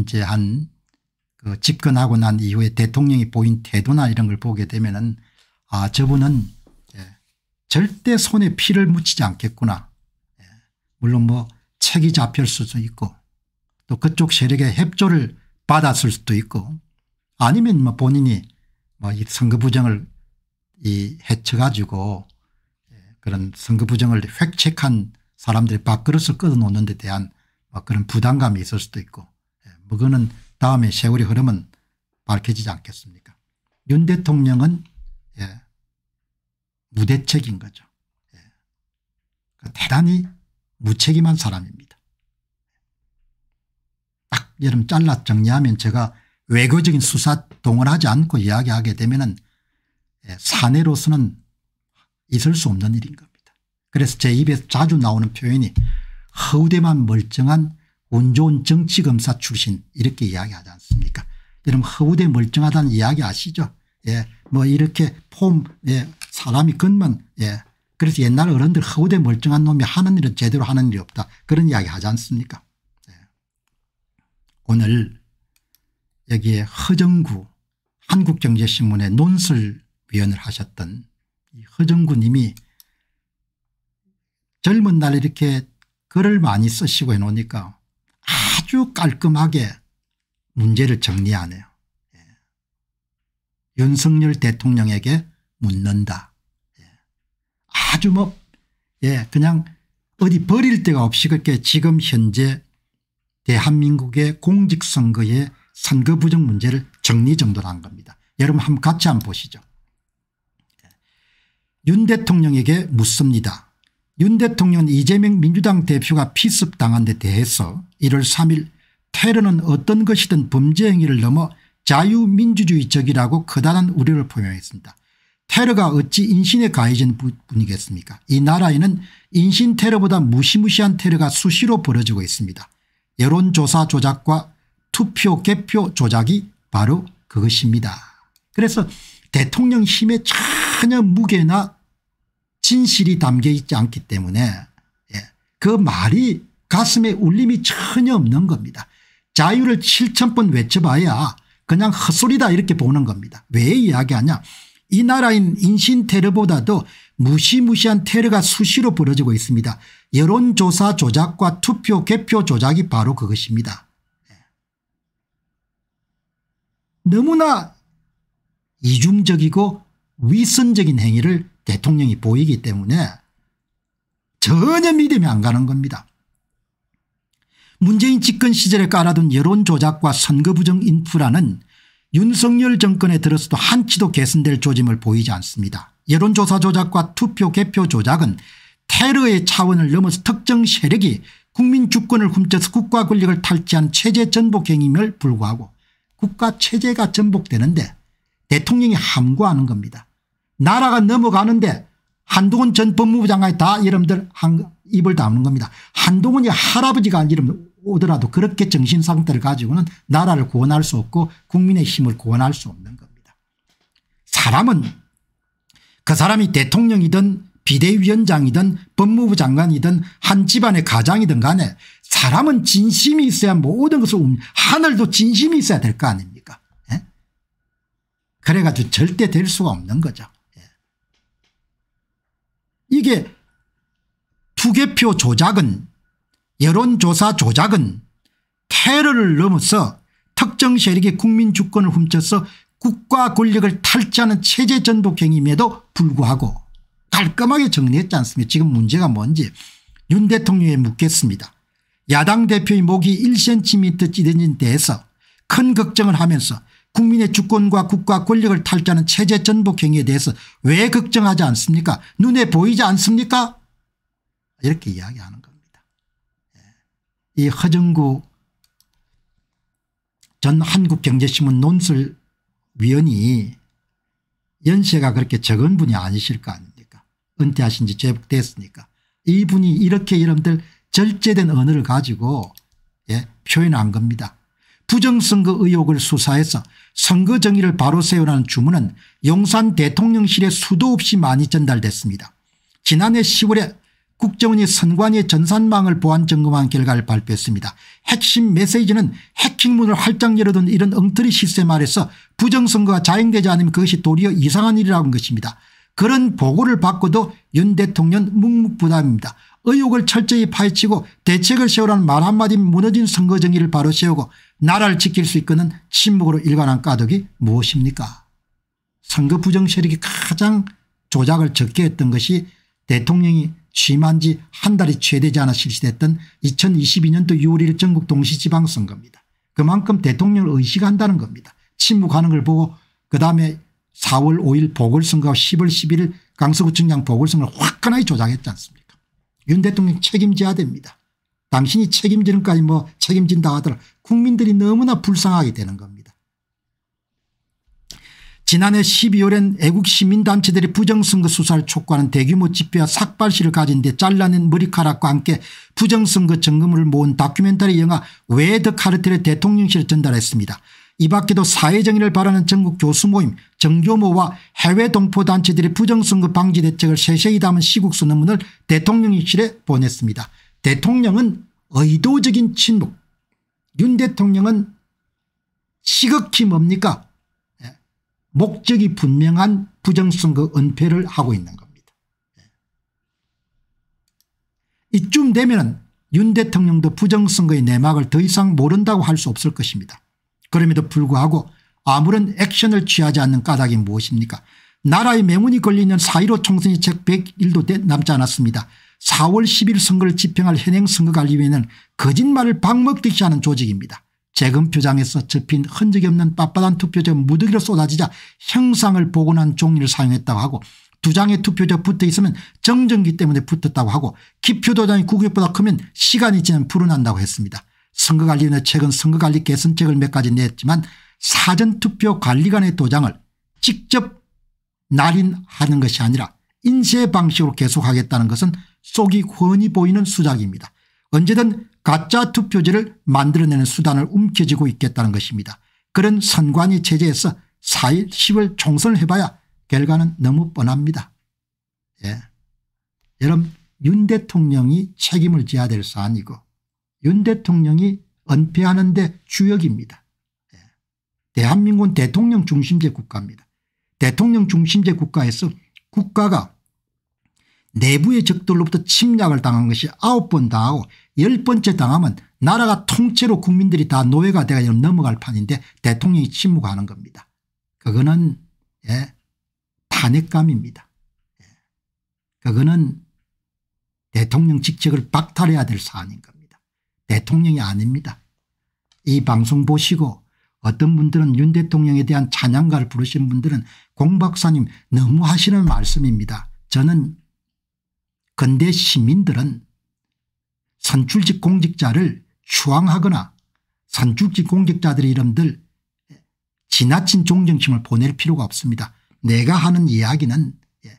이제 한그 집권하고 난 이후에 대통령이 보인 태도나 이런 걸 보게 되면은 아 저분은 예 절대 손에 피를 묻히지 않겠구나. 예 물론 뭐 책이 잡힐 수도 있고 또 그쪽 세력의 협조를 받았을 수도 있고 아니면 뭐 본인이 뭐 이 선거 부정을 이 해쳐가지고 예 그런 선거 부정을 획책한 사람들이 밥그릇을 끊어놓는데 대한 뭐 그런 부담감이 있을 수도 있고 뭐 그거는 다음에 세월이 흐르면 밝혀지지 않겠습니까 윤 대통령은 예, 무대책인 거죠. 예. 그러니까 대단히 무책임한 사람입니다. 딱 여름 잘라 정리하면 제가 외교적인 수사 동원하지 않고 이야기하게 되면 예, 사내로서는 있을 수 없는 일인 겁니다. 그래서 제 입에 자주 나오는 표현이 허우대만 멀쩡한 운 좋은 정치검사 출신 이렇게 이야기하지 않습니까 이런 허우대 멀쩡하다는 이야기 아시죠 예, 뭐 이렇게 폼 예, 사람이 건만 예. 그래서 옛날 어른들 허우대 멀쩡한 놈이 하는 일은 제대로 하는 일이 없다 그런 이야기 하지 않습니까 예. 오늘 여기에 허정구 한국경제신문의 논설위원을 하셨던 허정구 님이 젊은 날 이렇게 글을 많이 쓰시고 해놓으니까 아주 깔끔하게 문제를 정리하네요. 예. 윤석열 대통령에게 묻는다. 예. 아주 뭐 예, 그냥 어디 버릴 데가 없이 그렇게 지금 현재 대한민국의 공직선거의 선거 부정 문제를 정리정돈한 겁니다. 여러분 한번 같이 한번 보시죠. 예. 윤 대통령에게 묻습니다. 윤대통령 이재명 민주당 대표가 피습당한 데 대해서 1월 3일 테러는 어떤 것이든 범죄 행위를 넘어 자유민주주의적이라고 커다란 우려를 표명했습니다. 테러가 어찌 인신에 가해진 분이겠습니까 이 나라에는 인신 테러보다 무시무시한 테러가 수시로 벌어지고 있습니다. 여론조사 조작과 투표 개표 조작이 바로 그것입니다. 그래서 대통령 힘에 전혀 무게나 진실이 담겨 있지 않기 때문에 예, 그 말이 가슴에 울림이 전혀 없는 겁니다. 자유를 7천 번 외쳐봐야 그냥 헛소리다 이렇게 보는 겁니다. 왜 이야기하냐 이 나라인 인신 테러보다도 무시무시한 테러가 수시로 벌어지고 있습니다. 여론조사 조작과 투표 개표 조작이 바로 그것입니다. 예. 너무나 이중적이고 위선적인 행위를 대통령이 보이기 때문에 전혀 믿음이 안 가는 겁니다. 문재인 집권 시절에 깔아둔 여론조작과 선거부정 인프라는 윤석열 정권에 들어서도 한치도 개선될 조짐을 보이지 않습니다. 여론조사 조작과 투표 개표 조작은 테러의 차원을 넘어서 특정 세력이 국민 주권을 훔쳐서 국가 권력을 탈취한 체제 전복행임을 불구하고 국가 체제가 전복되는데 대통령이 함구하는 겁니다. 나라가 넘어가는데 한동훈 전 법무부 장관이 다이름들 한, 입을 담는 겁니다. 한동훈이 할아버지가 이름 오더라도 그렇게 정신상태를 가지고는 나라를 구원할 수 없고 국민의 힘을 구원할 수 없는 겁니다. 사람은 그 사람이 대통령이든 비대위원장이든 법무부 장관이든 한 집안의 가장이든 간에 사람은 진심이 있어야 모든 것을 하늘도 진심이 있어야 될 거 아닙니까 에? 예? 그래가지고 절대 될 수가 없는 거죠. 이게 투개표 조작은 여론조사 조작은 테러를 넘어서 특정 세력의 국민 주권을 훔쳐서 국가 권력을 탈취하는 체제 전독행임에도 불구하고 깔끔하게 정리했지 않습니까 지금 문제가 뭔지 윤 대통령에 묻겠습니다. 야당 대표의 목이 1cm 찌든 데에서 큰 걱정을 하면서 국민의 주권과 국가 권력을 탈자는 체제 전복 행위에 대해서 왜 걱정하지 않습니까 눈에 보이지 않습니까 이렇게 이야기하는 겁니다. 예. 이 허정구 전 한국경제신문 논술위원이 연세가 그렇게 적은 분이 아니실 거 아닙니까 은퇴하신 지 제법 됐으니까 이분이 이렇게 여러분들 절제된 언어를 가지고 예, 표현한 겁니다. 부정선거 의혹을 수사해서 선거 정의를 바로 세우라는 주문은 용산 대통령실에 수도 없이 많이 전달됐습니다. 지난해 10월에 국정원이 선관위 의 전산망을 보안 점검한 결과를 발표했습니다. 핵심 메시지는 해킹문을 활짝 열어둔 이런 엉터리 시스템 아래서 부정선거가 자행되지 않으면 그것이 도리어 이상한 일이라는 것입니다. 그런 보고를 받고도 윤 대통령 묵묵부담입니다. 의혹을 철저히 파헤치고 대책을 세우라는 말 한마디 무너진 선거 정의를 바로 세우고 나라를 지킬 수있거는 침묵으로 일관한 까닭이 무엇입니까 선거 부정 세력이 가장 조작을 적게 했던 것이 대통령이 취임한 지 한 달이 최되지 않아 실시됐던 2022년도 6월 1일 전국 동시지방선거입니다. 그만큼 대통령을 의식한다는 겁니다. 침묵하는 걸 보고 그다음에 4월 5일 보궐선거 10월 11일 강서구청장 보궐선거를 화끈하게 조작했지 않습니까 윤 대통령 책임져야 됩니다. 당신이 책임지는까지 뭐 책임진다 하더라 국민들이 너무나 불쌍하게 되는 겁니다. 지난해 12월엔 애국 시민단체들이 부정선거 수사를 촉구하는 대규모 집회와 삭발실을 가진 데 잘라낸 머리카락과 함께 부정선거 점검을 모은 다큐멘터리 영화 왜더 카르텔의 대통령실에 전달했습니다. 이 밖에도 사회정의를 바라는 전국 교수 모임 정교모와 해외 동포단체들의 부정선거 방지 대책을 세세히 담은 시국수 논문을 대통령실에 보냈습니다. 대통령은 의도적인 침묵 윤 대통령은 시극히 뭡니까 예, 목적이 분명한 부정선거 은폐를 하고 있는 겁니다. 예. 이쯤 되면 윤 대통령도 부정선거의 내막을 더 이상 모른다고 할 수 없을 것입니다. 그럼에도 불구하고 아무런 액션을 취하지 않는 까닭이 무엇입니까 나라의 명운이 걸리는 4.15 총선이 책 101도 남지 않았습니다. 4월 10일 선거를 집행할 현행 선거관리위원회는 거짓말을 박먹듯이 하는 조직입니다. 재검표장에서 접힌 흔적이 없는 빳빳한 투표자 무더기로 쏟아지자 형상을 복원한 종이를 사용했다고 하고 두 장의 투표자 붙어 있으면 정전기 때문에 붙었다고 하고 기표 도장이 구격보다 크면 시간이 지나면 불어난다고 했습니다. 선거관리위원회 최근 선거관리 개선책을 몇 가지 냈지만 사전투표 관리관의 도장을 직접 날인하는 것이 아니라 인쇄 방식으로 계속하겠다는 것은 속이 훤히 보이는 수작입니다. 언제든 가짜 투표지를 만들어내는 수단을 움켜쥐고 있겠다는 것입니다. 그런 선관위 체제에서 4일 10일 총선을 해봐야 결과는 너무 뻔합니다. 예. 여러분 윤 대통령이 책임을 져야 될 사안이고 윤 대통령이 은폐하는 데 주역입니다. 예. 대한민국은 대통령 중심제 국가입니다. 대통령 중심제 국가에서 국가가 내부의 적들로부터 침략을 당한 것이 아홉 번 당하고 열 번째 당하면 나라가 통째로 국민들이 다 노예가 되어 넘어갈 판인데 대통령이 침묵하는 겁니다. 그거는 예, 탄핵감입니다. 예. 그거는 대통령 직책을 박탈해야 될 사안인 겁니다. 대통령이 아닙니다. 이 방송 보시고 어떤 분들은 윤 대통령에 대한 찬양가를 부르신 분들은 공 박사님 너무 하시는 말씀입니다. 저는 근대 시민들은 선출직 공직자를 추앙하거나 선출직 공직자들의 이름들 지나친 존경심을 보낼 필요가 없습니다. 내가 하는 이야기는 예,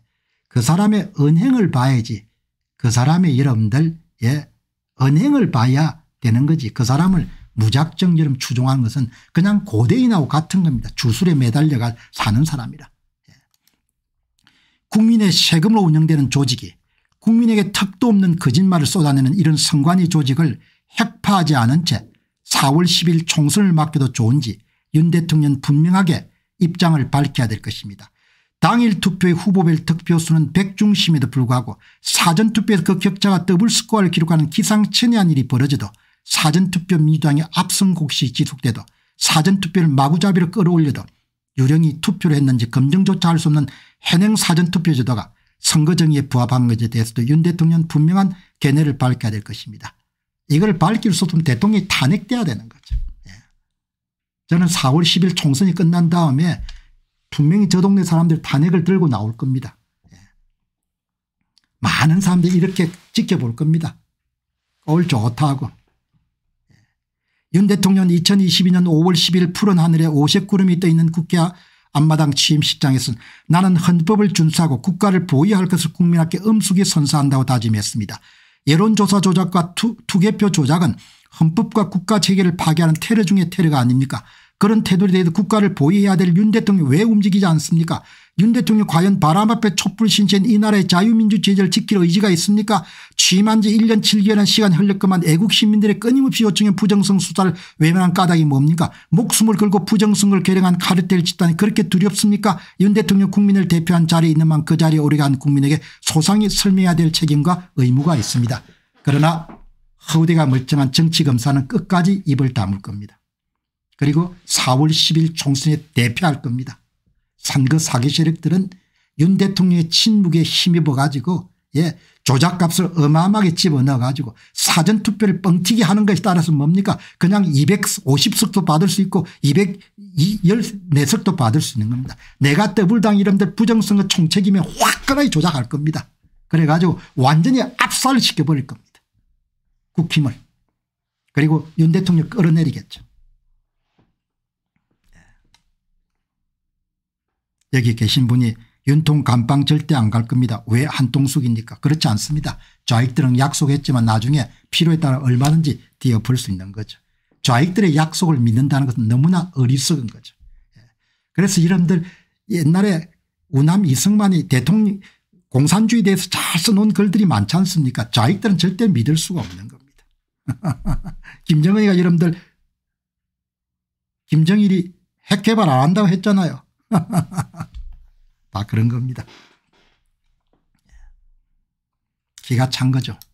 그 사람의 은행을 봐야지 그 사람의 이름들 예, 은행을 봐야 되는 거지 그 사람을 무작정처름 추종하는 것은 그냥 고대인하고 같은 겁니다. 주술에 매달려가 사는 사람이라. 예. 국민의 세금으로 운영되는 조직이 국민에게 턱도 없는 거짓말을 쏟아내는 이런 선관위 조직을 핵파하지 않은 채 4월 10일 총선을 맡겨도 좋은지 윤 대통령 분명하게 입장을 밝혀야 될 것입니다. 당일 투표의 후보별 득표수는 100중심에도 불구하고 사전투표에서 그 격차가 더블 스코어를 기록하는 기상천외한 일이 벌어져도 사전투표 민주당이 압승 곡시 지속돼도 사전투표를 마구잡이로 끌어올려도 유령이 투표를 했는지 검증조차 할 수 없는 현행 사전투표 제도가 선거정의에 부합한 것에 대해서도 윤 대통령 분명한 견해를 밝혀야 될 것입니다. 이걸 밝힐 수 없으면 대통령이 탄핵돼야 되는 거죠. 예. 저는 4월 10일 총선이 끝난 다음에 분명히 저 동네 사람들 탄핵을 들고 나올 겁니다. 예. 많은 사람들이 이렇게 지켜볼 겁니다. 올 좋다고. 예. 윤 대통령 2022년 5월 10일 푸른 하늘에 오색 구름이 떠있는 국회 앞마당 취임식장에서 나는 헌법을 준수하고 국가를 보위할 것을 국민 앞에 엄숙히 선사한다고 다짐했습니다. 여론조사 조작과 투, 투개표 조작은 헌법과 국가체계를 파괴하는 테러 중의 테러가 아닙니까 그런 태도에 대해서 국가를 보위해야 될 윤 대통령 이왜 움직이지 않습니까 윤 대통령 과연 바람 앞에 촛불 신체인 이 나라의 자유민주 제재를 지킬 의지가 있습니까 취임한 지 1년 7개월한 시간 흘렸건만 애국 시민들의 끊임없이 요청한 부정성 수사를 외면한 까닭이 뭡니까 목숨을 걸고 부정성을 계량한 카르텔 집단이 그렇게 두렵습니까 윤 대통령 국민을 대표한 자리에 있는 만 그 자리에 오래간 국민에게 소상히 설명해야 될 책임과 의무가 있습니다. 그러나 허우대가 멀쩡한 정치검사는 끝까지 입을 다물 겁니다. 그리고 4월 10일 총선에 대표할 겁니다. 선거 사기 세력들은 윤 대통령의 침묵에 힘입어 가지고 예 조작값을 어마어마하게 집어넣어 가지고 사전투표를 뻥튀기 하는 것에 따라서 뭡니까 그냥 250석도 받을 수 있고 214석도 받을 수 있는 겁니다. 내가 더블당 이름들 부정선거 총책임에 화끈하게 조작할 겁니다. 그래 가지고 완전히 압살 시켜버릴 겁니다. 국힘을. 그리고 윤 대통령 끌어내리겠죠. 여기 계신 분이 윤통 감방 절대 안 갈 겁니다. 왜 한통속입니까? 그렇지 않습니다. 좌익들은 약속했지만 나중에 필요에 따라 얼마든지 뒤엎을 수 있는 거죠. 좌익들의 약속을 믿는다는 것은 너무나 어리석은 거죠. 예. 그래서 여러분들 옛날에 우남 이승만이 대통령 공산주의에 대해서 잘 써놓은 글들이 많지 않습니까 좌익들은 절대 믿을 수가 없는 겁니다. 김정은이가 여러분들 김정일이 핵개발 안 한다고 했잖아요. 다 그런 겁니다. 기가 찬 거죠.